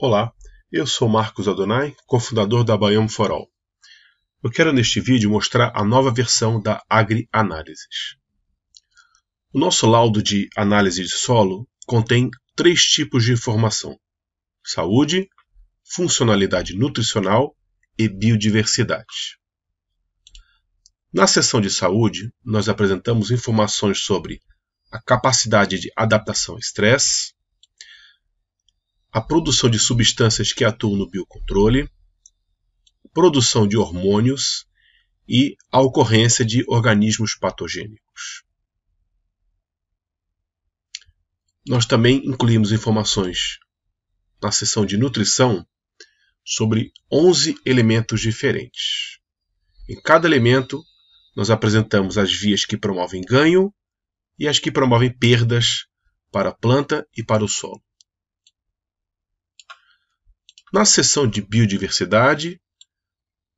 Olá, eu sou Marcos Adonai, cofundador da For All. Eu quero neste vídeo mostrar a nova versão da Agri Análises. O nosso laudo de análise de solo contém três tipos de informação: saúde, funcionalidade nutricional e biodiversidade. Na seção de saúde, nós apresentamos informações sobre a capacidade de adaptação ao estresse, a produção de substâncias que atuam no biocontrole, produção de hormônios e a ocorrência de organismos patogênicos. Nós também incluímos informações na seção de nutrição sobre 11 elementos diferentes. Em cada elemento, nós apresentamos as vias que promovem ganho e as que promovem perdas para a planta e para o solo. Na seção de biodiversidade,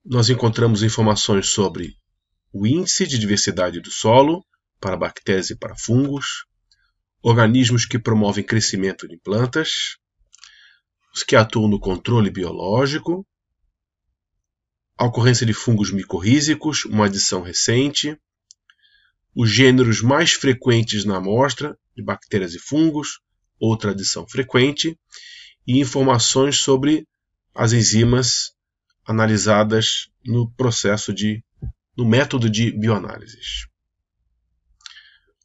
nós encontramos informações sobre o índice de diversidade do solo para bactérias e para fungos, organismos que promovem crescimento de plantas, os que atuam no controle biológico, a ocorrência de fungos micorrízicos, uma adição recente, os gêneros mais frequentes na amostra de bactérias e fungos, outra adição frequente, e informações sobre as enzimas analisadas no processo de no método de bioanálises.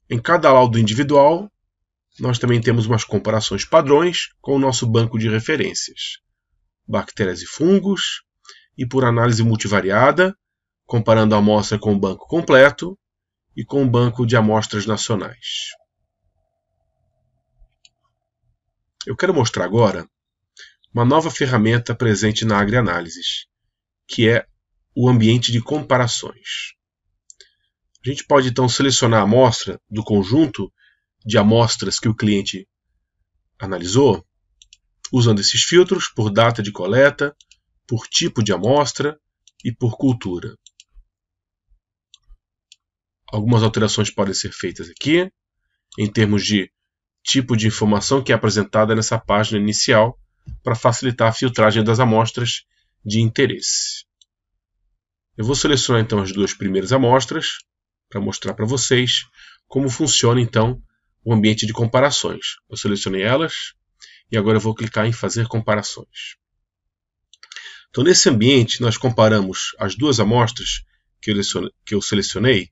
Em cada laudo individual, nós também temos umas comparações padrões com o nosso banco de referências. Bactérias e fungos, e por análise multivariada, comparando a amostra com o banco completo e com o banco de amostras nacionais. Eu quero mostrar agora uma nova ferramenta presente na AgriAnálises, que é o ambiente de comparações. A gente pode então selecionar a amostra do conjunto de amostras que o cliente analisou, usando esses filtros por data de coleta, por tipo de amostra e por cultura. Algumas alterações podem ser feitas aqui, em termos de tipo de informação que é apresentada nessa página inicial para facilitar a filtragem das amostras de interesse. Eu vou selecionar então as duas primeiras amostras para mostrar para vocês como funciona então o ambiente de comparações. Eu selecionei elas e agora eu vou clicar em fazer comparações. Então nesse ambiente nós comparamos as duas amostras que eu selecionei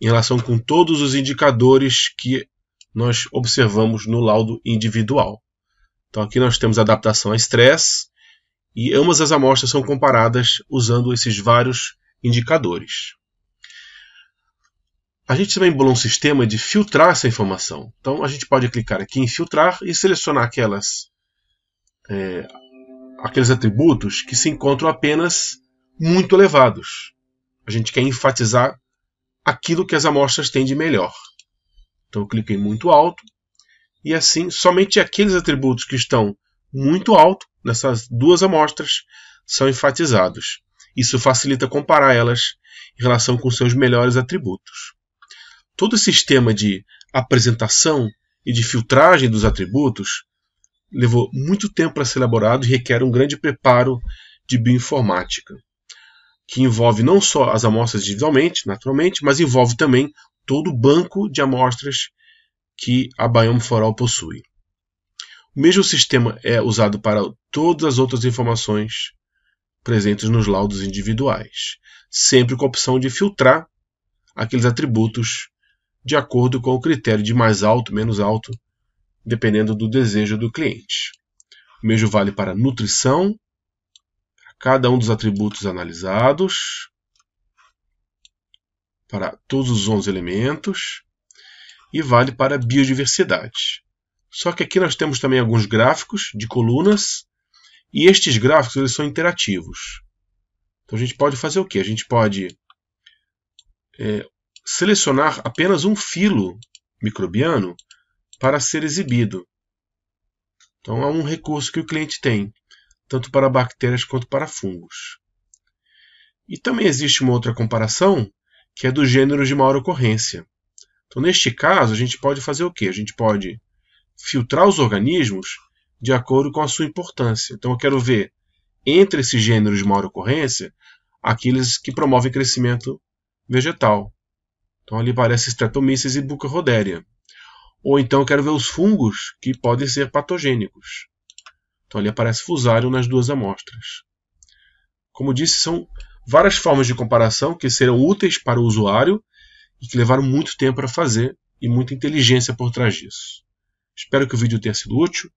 em relação com todos os indicadores que nós observamos no laudo individual. Então aqui nós temos adaptação a estresse e ambas as amostras são comparadas usando esses vários indicadores. A gente também bolou um sistema de filtrar essa informação. Então a gente pode clicar aqui em filtrar e selecionar aquelas é, aqueles atributos que se encontram apenas muito elevados. A gente quer enfatizar aquilo que as amostras têm de melhor. Então eu cliquei muito alto. E assim, somente aqueles atributos que estão muito alto nessas duas amostras são enfatizados. Isso facilita comparar elas em relação com seus melhores atributos. Todo o sistema de apresentação e de filtragem dos atributos levou muito tempo para ser elaborado e requer um grande preparo de bioinformática, que envolve não só as amostras individualmente, naturalmente, mas envolve também todo o banco de amostras que a Biome Foral possui. O mesmo sistema é usado para todas as outras informações presentes nos laudos individuais, sempre com a opção de filtrar aqueles atributos de acordo com o critério de mais alto, menos alto, dependendo do desejo do cliente. O mesmo vale para nutrição, cada um dos atributos analisados, para todos os 11 elementos e vale para biodiversidade. Só que aqui nós temos também alguns gráficos de colunas e estes gráficos eles são interativos. Então a gente pode fazer o que? A gente pode é, selecionar apenas um filo microbiano para ser exibido. Então é um recurso que o cliente tem, tanto para bactérias quanto para fungos. E também existe uma outra comparação que é do gênero de maior ocorrência. Então, neste caso, a gente pode fazer o quê? A gente pode filtrar os organismos de acordo com a sua importância. Então, eu quero ver entre esses gêneros de maior ocorrência aqueles que promovem crescimento vegetal. Então, ali aparece Streptomyces e Buccorodéria. Ou então, eu quero ver os fungos que podem ser patogênicos. Então, ali aparece fusário nas duas amostras. Como disse, são várias formas de comparação que serão úteis para o usuário e que levaram muito tempo para fazer e muita inteligência por trás disso. Espero que o vídeo tenha sido útil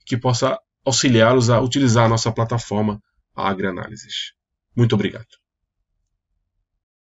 e que possa auxiliá-los a utilizar a nossa plataforma Agri Análises. Muito obrigado.